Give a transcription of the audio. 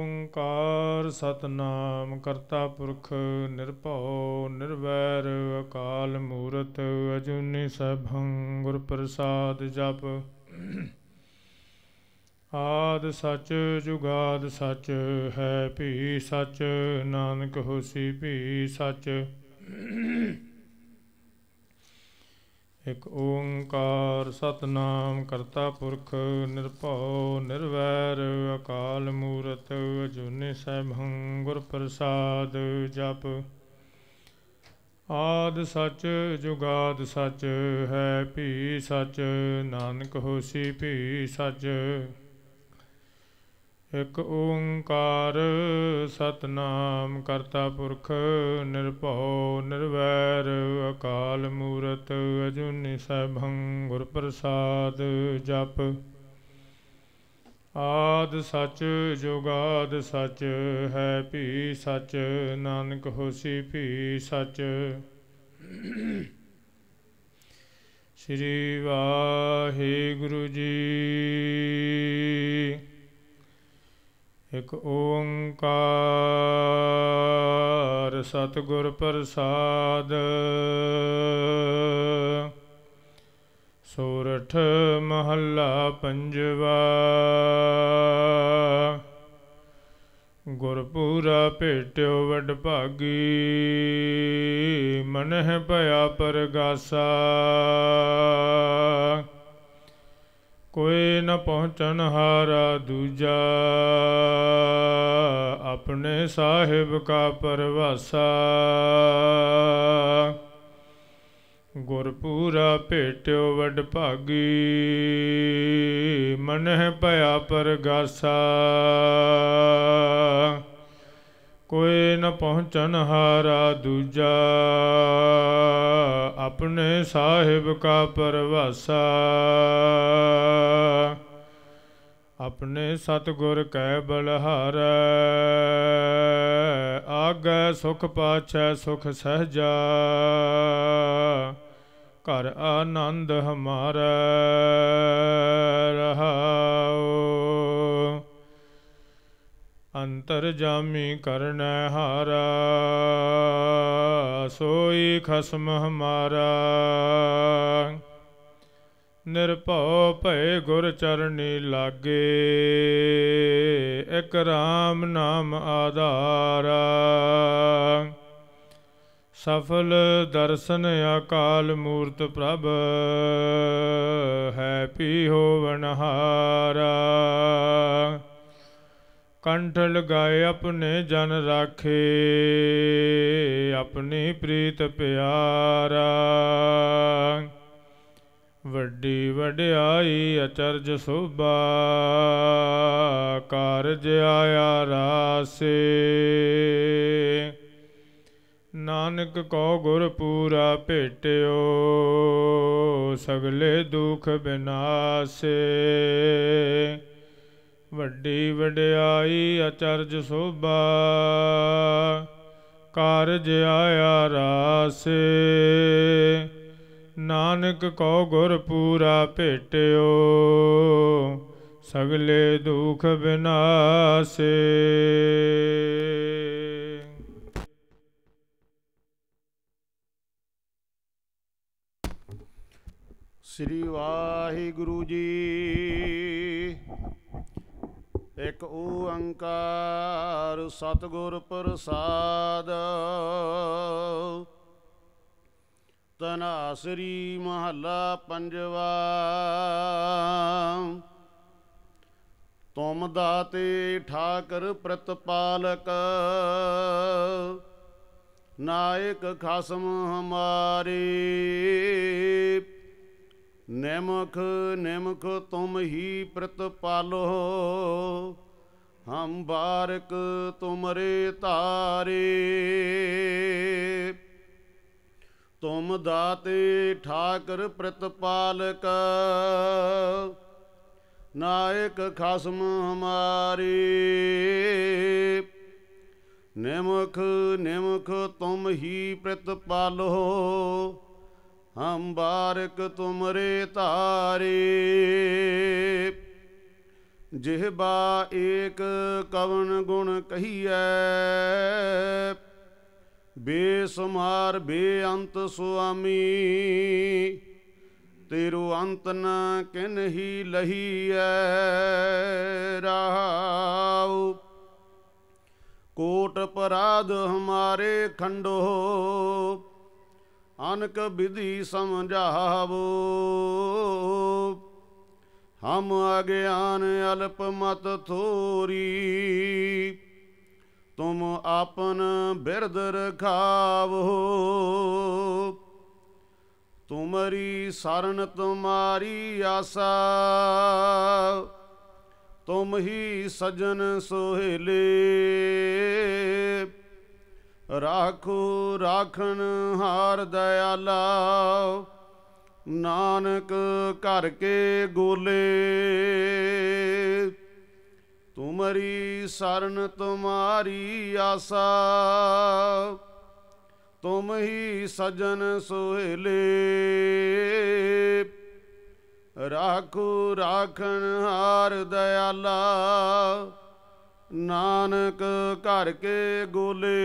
ਓੰਕਾਰ ਸਤਨਾਮ ਕਰਤਾ ਪੁਰਖ ਨਿਰਭਉ ਨਿਰਵੈਰ ਅਕਾਲ ਮੂਰਤ ਅਜੂਨੀ ਸਭੰ ਗੁਰ ਪ੍ਰਸਾਦ ਜਪ ਆਦ ਸਚ ਜੁਗਾਦ ਸਚ ਹੈ ਭੀ ਸਚ ਨਾਨਕ ਹੋਸੀ ਭੀ ਸਚ ਇਕ ਓੰਕਾਰ ਸਤਨਾਮ ਕਰਤਾ ਪੁਰਖ ਨਿਰਭਉ ਨਿਰਵੈਰ ਅਕਾਲ ਮੂਰਤ ਅਜੂਨੇ ਸੈਭੰ ਗੁਰ ਪ੍ਰਸਾਦ ਜਪ ਆਦ ਸਚ ਜੁਗਾਦ ਸਚ ਹੈ ਭੀ ਸਚ ਨਾਨਕ ਹੋਸੀ ਭੀ ਸਚ ਇਕ ਓੰਕਾਰ ਸਤਨਾਮ ਕਰਤਾ ਪੁਰਖ ਨਿਰਭਉ ਨਿਰਵੈਰ ਅਕਾਲ ਮੂਰਤ ਅਜੂਨੀ ਸਭੰ ਗੁਰ ਪ੍ਰਸਾਦ ਜਪ ਆਦ ਸਚ ਜੁਗਾਦ ਸਚ ਹੈ ਭੀ ਸਚ ਨਾਨਕ ਹੋਸੀ ਭੀ ਸਚ ਸ੍ਰੀ ਵਾਹਿਗੁਰੂ ਜੀ ਇਕ ਓੰਕਾਰ ਸਤਿਗੁਰ ਪ੍ਰਸਾਦ ਸੋਰਠ ਮਹੱਲਾ ਪੰਜਵਾ ਗੁਰਪੂਰਾ ਭੇਟਿਓ ਵਡ ਭਾਗੀ ਮਨਹਿ ਭਇਆ ਪਰਗਾਸਾ ਕੋਈ ਨ ਪਹੁੰਚਨ ਹਾਰਾ ਦੂਜਾ ਆਪਣੇ ਸਾਹਿਬ ਕਾ ਪਰਵਾਸਾ ਗੁਰਪੂਰਾ ਭੇਟਿਓ ਵਡ ਭਾਗੀ ਮਨਹਿ ਭਇਆ ਪਰਗਾਸਾ ਕੋਈ ਨ ਪਹੁੰਚਨ ਹਾਰਾ ਦੂਜਾ ਆਪਣੇ ਸਾਹਿਬ ਕਾ ਪਰਵਾਸਾ ਆਪਣੇ ਸਤਗੁਰ ਕੈ ਬਲਹਾਰ ਆਗੈ ਸੁਖ ਪਾਛੈ ਸੁਖ ਸਹਜਾ ਘਰ ਆਨੰਦ ਹਮਾਰਾ ਰਹਾਉ ਅੰਤਰ ਜਾਮੀ ਕਰਨੈ ਹਾਰਾ ਸੋਈ ਖਸਮ ਹਮਾਰਾ ਨਿਰਭਉ ਭਏ ਗੁਰ ਚਰਨੀ ਲਾਗੇ ਇਕ ਰਾਮ ਨਾਮ ਆਧਾਰ ਸਫਲ ਦਰਸ਼ਨ ਅਕਾਲ ਮੂਰਤ ਪ੍ਰਭ ਹੈ ਪੀ ਹੋਵਨ ਹਾਰ ਕੰਠ ਲਗਾਏ ਆਪਣੇ ਜਨ ਰਾਖੇ ਆਪਣੀ ਪ੍ਰੀਤ ਪਿਆਰਾ ਵੱਡੀ ਵਡਿਆਈ ਅਚਰਜ ਸੁਭਾ ਕਰਜ ਆਇਆ ਰਾਸੇ ਨਾਨਕ ਕੋ ਗੁਰ ਪੂਰਾ ਭੇਟਿਓ ਸਗਲੇ ਦੁਖ ਬਿਨਾਸੇ ਵੱਡੀ ਵਡਿਆਈ ਅਚਰਜ ਸੁਭਾ ਕਰਜ ਆਇਆ ਰਾਸੇ ਨਾਨਕ ਕੋ ਗੁਰ ਪੂਰਾ ਭੇਟਿਓ ਸਗਲੇ ਦੁਖ ਬਿਨਾਸੇ ਸ੍ਰੀ ਵਾਹਿਗੁਰੂ ਜੀ ਇੱਕ ਓੰਕਾਰ ਸਤਗੁਰ ਪ੍ਰਸਾਦ ਤਨਾਸਰੀ ਮਹੱਲਾ ਪੰਜਵਾ ਤੁਮ ਦਾਤੇ ਠਾਕਰ ਪ੍ਰਤਪਾਲਕ ਨਾਇਕ ਖਾਸਮ ਹਮਾਰੇ ਨਿਮਖ ਨਿਮਖ ਤੁਮ ਹੀ ਪ੍ਰਤਪਾਲੋ ਹਮ ਬਾਰਕ ਤੁਮਰੇ ਤਾਰੇ ਤੁਮ ਦਾਤੇ ਠਾਕਰ ਪ੍ਰਤਪਾਲਕ ਨਾਇਕ ਖਸਮ ਹਮਾਰੀ ਨਿਮਖ ਨਿਮਖ ਤੁਮ ਹੀ ਪ੍ਰਤਪਾਲੋ ਹਮ ਬਾਰਕ ਤੁਮਰੇ ਧਾਰੇ ਬਾ ਏਕ ਕਵਨ ਗੁਣ ਕਹੀਐ ਬੇਸਮਾਰ ਬੇਅੰਤ ਸੁਆਮੀ ਤੇਰੂ ਅੰਤ ਨ ਕਿਨਹੀ ਲਹੀਐ ਰਾਉ ਕੋਟ ਪਰਾਧ ਹਮਾਰੇ ਖੰਡੋ ਅਨਕ ਵਿਧੀ ਸਮਝਾਵੋ ਹਮ ਅਗਿਆਨ ਅਲਪ ਮਤ ਥੋਰੀ ਤੁਮ ਆਪਨ ਬਿਰਦ ਰਖਾਵੋ ਤੁਮਰੀ ਸਰਨ ਤੁਮਾਰੀ ਆਸਾ ਤੁਮ ਹੀ ਸਜਨ ਸੋਹਲੇ ਰਾਖੋ ਰਾਖਣ ਹਾਰ ਦਇਆਲਾ ਨਾਨਕ ਘਰ ਕੇ ਗੋਲੇ ਤੁਮਰੀ ਸਰਨ ਤੁਮਾਰੀ ਆਸਾ ਤੁਮ ਹੀ ਸਜਨ ਸੋਹਲੇ ਰਾਖੂ ਰਾਖਣ ਹਾਰ ਦਇਆਲਾ ਨਾਨਕ ਘਰ ਕੇ ਗੋਲੇ